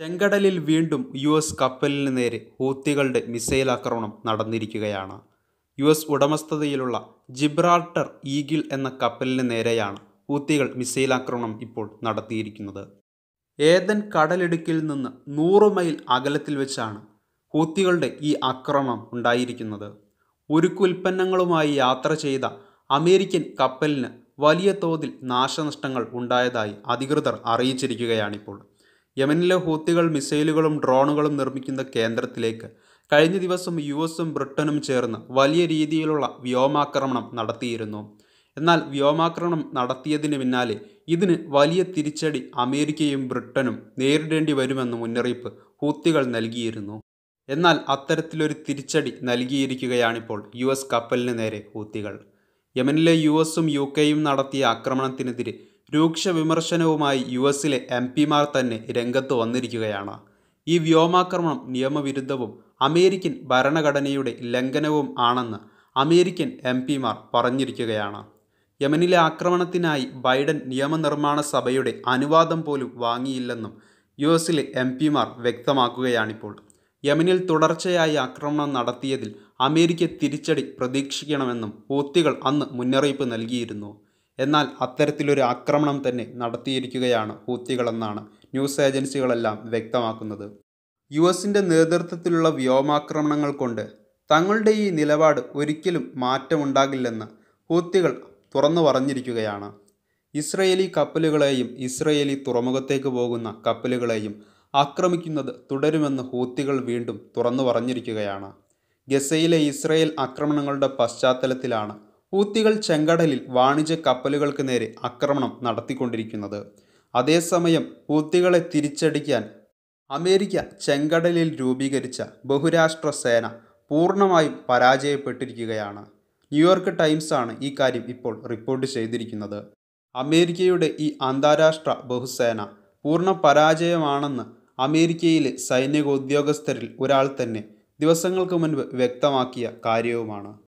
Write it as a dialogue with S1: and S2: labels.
S1: ചെങ്കടലിൽ വീണ്ടും U S കപ്പലിന് നേരെ ഹൂത്തികളുടെ മിസൈൽ ആക്രമണം നടന്നിരിക്കുകയാണ് യു എസ് ഉടമസ്ഥതയിലുള്ള ജിബ്രാൾട്ടർ ഈഗിൾ എന്ന കപ്പലിന് നേരെയാണ് ഹൂത്തികൾ മിസൈൽ ആക്രമണം ഇപ്പോൾ നടത്തിയിരിക്കുന്നത് ഏതൻ കടലിടുക്കിൽ നിന്ന് നൂറ് മൈൽ അകലത്തിൽ വെച്ചാണ് ഹൂത്തികളുടെ ഈ ആക്രമണം ഉണ്ടായിരിക്കുന്നത് ഉരുക്കുൽപ്പന്നങ്ങളുമായി യാത്ര ചെയ്ത അമേരിക്കൻ കപ്പലിന് വലിയ തോതിൽ നാശനഷ്ടങ്ങൾ ഉണ്ടായതായി അധികൃതർ അറിയിച്ചിരിക്കുകയാണിപ്പോൾ യമനിലെ ഹൂത്തികൾ മിസൈലുകളും ഡ്രോണുകളും നിർമ്മിക്കുന്ന കേന്ദ്രത്തിലേക്ക് കഴിഞ്ഞ ദിവസം യു എസും ബ്രിട്ടനും ചേർന്ന് വലിയ രീതിയിലുള്ള വ്യോമാക്രമണം നടത്തിയിരുന്നു എന്നാൽ വ്യോമാക്രമണം നടത്തിയതിന് പിന്നാലെ ഇതിന് വലിയ തിരിച്ചടി അമേരിക്കയും ബ്രിട്ടനും നേരിടേണ്ടി വരുമെന്ന മുന്നറിയിപ്പ് ഹൂത്തികൾ നൽകിയിരുന്നു എന്നാൽ അത്തരത്തിലൊരു തിരിച്ചടി നൽകിയിരിക്കുകയാണിപ്പോൾ യു എസ് കപ്പലിന് നേരെ ഹൂത്തികൾ യമനിലെ യു എസും യു കെയും നടത്തിയ ആക്രമണത്തിനെതിരെ രൂക്ഷ വിമർശനവുമായി യു എസിലെ എം പിമാർ തന്നെ രംഗത്ത് വന്നിരിക്കുകയാണ് ഈ വ്യോമാക്രമണം നിയമവിരുദ്ധവും അമേരിക്കൻ ഭരണഘടനയുടെ ലംഘനവും ആണെന്ന് അമേരിക്കൻ എം പിമാർ പറഞ്ഞിരിക്കുകയാണ് യമനിലെ ആക്രമണത്തിനായി ബൈഡൻ നിയമനിർമ്മാണ സഭയുടെ അനുവാദം പോലും വാങ്ങിയില്ലെന്നും യു എസിലെ എം പിമാർ വ്യക്തമാക്കുകയാണിപ്പോൾ യമനിൽ തുടർച്ചയായി ആക്രമണം നടത്തിയതിൽ അമേരിക്ക തിരിച്ചടി പ്രതീക്ഷിക്കണമെന്നും ഹൂത്തികൾ അന്ന് മുന്നറിയിപ്പ് നൽകിയിരുന്നു എന്നാൽ അത്തരത്തിലൊരു ആക്രമണം തന്നെ നടത്തിയിരിക്കുകയാണ് ഹൂത്തികളെന്നാണ് ന്യൂസ് ഏജൻസികളെല്ലാം വ്യക്തമാക്കുന്നത് യു എസിൻ്റെ നേതൃത്വത്തിലുള്ള വ്യോമാക്രമണങ്ങൾ കൊണ്ട് തങ്ങളുടെ ഈ നിലപാട് ഒരിക്കലും മാറ്റമുണ്ടാകില്ലെന്ന് ഹൂത്തികൾ തുറന്നു പറഞ്ഞിരിക്കുകയാണ് ഇസ്രയേലി കപ്പലുകളെയും ഇസ്രയേലി തുറമുഖത്തേക്ക് പോകുന്ന കപ്പലുകളെയും ആക്രമിക്കുന്നത് തുടരുമെന്ന് ഹൂത്തികൾ വീണ്ടും തുറന്നു പറഞ്ഞിരിക്കുകയാണ് ഗസയിലെ ഇസ്രയേൽ ആക്രമണങ്ങളുടെ പശ്ചാത്തലത്തിലാണ് ഹൂത്തികൾ ചെങ്കടലിൽ വാണിജ്യ കപ്പലുകൾക്ക് നേരെ ആക്രമണം നടത്തിക്കൊണ്ടിരിക്കുന്നത് അതേസമയം ഹൂത്തികളെ തിരിച്ചടിക്കാൻ അമേരിക്ക ചെങ്കടലിൽ രൂപീകരിച്ച ബഹുരാഷ്ട്ര സേന പൂർണ്ണമായും പരാജയപ്പെട്ടിരിക്കുകയാണ് ന്യൂയോർക്ക് ടൈംസാണ് ഈ കാര്യം ഇപ്പോൾ റിപ്പോർട്ട് ചെയ്തിരിക്കുന്നത് അമേരിക്കയുടെ ഈ അന്താരാഷ്ട്ര ബഹുസേന പൂർണ്ണ പരാജയമാണെന്ന് അമേരിക്കയിലെ സൈനിക ഉദ്യോഗസ്ഥരിൽ ഒരാൾ തന്നെ ദിവസങ്ങൾക്ക് മുൻപ് വ്യക്തമാക്കിയ കാര്യവുമാണ്